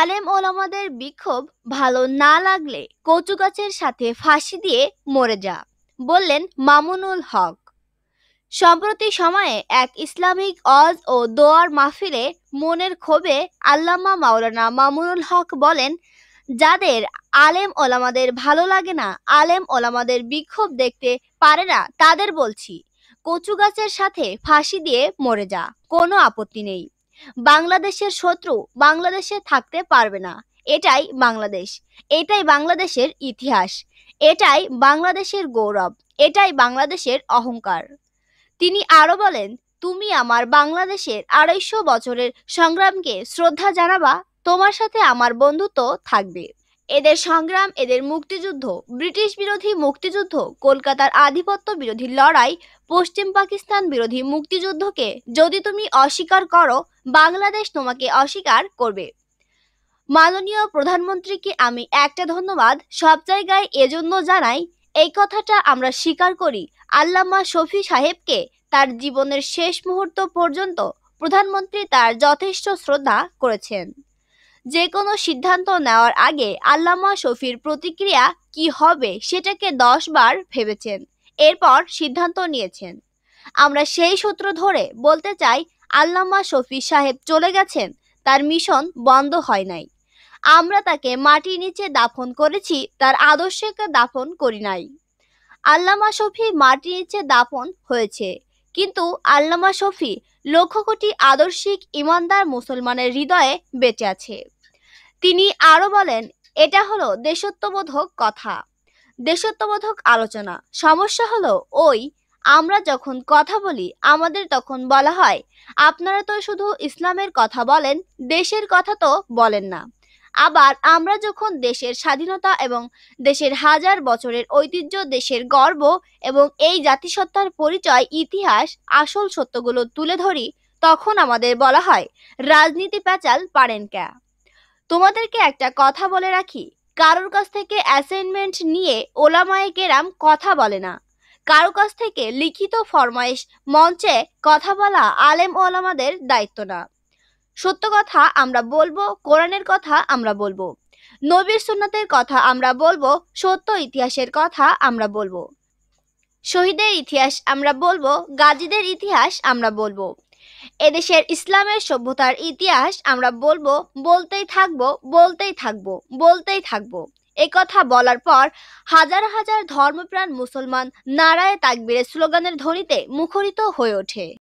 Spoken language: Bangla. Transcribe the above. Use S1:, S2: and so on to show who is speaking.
S1: আলেম ওলামাদের বিক্ষোভ ভালো না লাগলে কচু গাছের সাথে ফাঁসি দিয়ে মরে যা বললেন মামুনুল হক সম্প্রতি সময়ে এক ইসলামিক অজ ও দোয়ার মাহফিলে মনের ক্ষোভে আল্লামা মাওলানা মামুনুল হক বলেন যাদের আলেম ওলামাদের ভালো লাগে না আলেম ওলামাদের বিক্ষোভ দেখতে পারে না তাদের বলছি কচু গাছের সাথে ফাঁসি দিয়ে মরে যা কোনো আপত্তি নেই বাংলাদেশের শত্রু বাংলাদেশে থাকতে পারবে না এটাই বাংলাদেশ এটাই বাংলাদেশের ইতিহাস এটাই বাংলাদেশের গৌরব এটাই বাংলাদেশের অহংকার তিনি আরও বলেন তুমি আমার বাংলাদেশের আড়াইশো বছরের সংগ্রামকে শ্রদ্ধা জানাবা তোমার সাথে আমার বন্ধুত্ব থাকবে এদের সংগ্রাম এদের মুক্তিযুদ্ধ ব্রিটিশ বিরোধী মুক্তিযুদ্ধ কলকাতার আধিপত্য বিরোধী লড়াই পশ্চিম পাকিস্তান বিরোধী মুক্তিযুদ্ধকে যদি তুমি অস্বীকার করো বাংলাদেশ তোমাকে অস্বীকার করবে মাননীয় প্রধানমন্ত্রীকে আমি একটা ধন্যবাদ সব জায়গায় এজন্য জানাই এই কথাটা আমরা স্বীকার করি আল্লামা শফি সাহেবকে তার জীবনের শেষ মুহূর্ত পর্যন্ত প্রধানমন্ত্রী তার যথেষ্ট শ্রদ্ধা করেছেন যে কোনো সিদ্ধান্ত নেওয়ার আগে আল্লামা শফির প্রতিক্রিয়া কি হবে সেটাকে দশ বার ভেবেছেন এরপর সিদ্ধান্ত নিয়েছেন আমরা সেই সূত্র ধরে বলতে চাই আল্লামা শফি সাহেব চলে গেছেন তার মিশন বন্ধ হয় নাই আমরা তাকে মাটির নিচে দাফন করেছি তার আদর্শকে দাফন করি নাই আল্লামা শফি মাটির নিচে দাফন হয়েছে কিন্তু আল্লামা শফি লক্ষ কোটি আদর্শিক ইমানদার মুসলমানের হৃদয়ে বেঁচে আছে তিনি আরো বলেন এটা হলো দেশত্ববোধক কথা দেশত্ববোধক আলোচনা সমস্যা হলো ওই আমরা যখন কথা বলি আমাদের তখন বলা হয় আপনারা তো শুধু ইসলামের কথা বলেন দেশের কথা তো বলেন না আবার আমরা যখন দেশের স্বাধীনতা এবং দেশের হাজার বছরের ঐতিহ্য দেশের গর্ব এবং এই জাতিসত্তার পরিচয় ইতিহাস আসল সত্যগুলো তুলে ধরি তখন আমাদের বলা হয় রাজনীতি প্যাচাল পারেন কে তোমাদেরকে একটা কথা বলে রাখি কারোর কাছ থেকে অ্যাসাইনমেন্ট নিয়ে ওলামায়ে কেরাম কথা বলে না কারো কাছ থেকে লিখিত ফরমাইশ মঞ্চে কথা বলা আলেম ওলামাদের দায়িত্ব না সত্য কথা আমরা বলবো কোরআনের কথা আমরা বলবো নবীর সুন্নাতের কথা আমরা বলবো সত্য ইতিহাসের কথা আমরা বলবো শহীদের ইতিহাস আমরা বলবো গাজীদের ইতিহাস আমরা বলবো এদেশের ইসলামের সভ্যতার ইতিহাস আমরা বলবো বলতেই থাকবো বলতেই থাকবো বলতেই থাকবো কথা বলার পর হাজার হাজার ধর্মপ্রাণ মুসলমান নারায়ে তাকবীরের স্লোগানের ধ্বনিতে মুখরিত হয়ে ওঠে